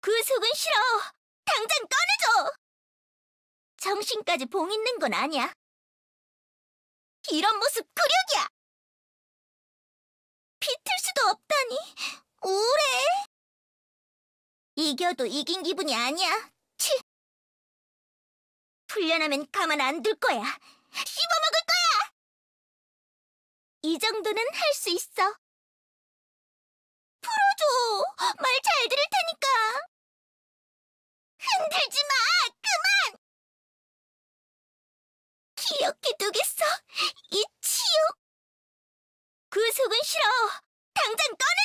그 속은 싫어! 당장 꺼내줘! 정신까지 봉 있는 건 아니야. 이런 모습 굴욕이야! 비틀 수도 없다니, 우울해! 이겨도 이긴 기분이 아니야. 치! 풀려나면 가만 안 둘 거야. 씹어먹을 거야! 이 정도는 할 수 있어. 흔들지 마! 그만! 기억해 두겠어, 이 치욕! 그 속은 싫어! 당장 꺼내!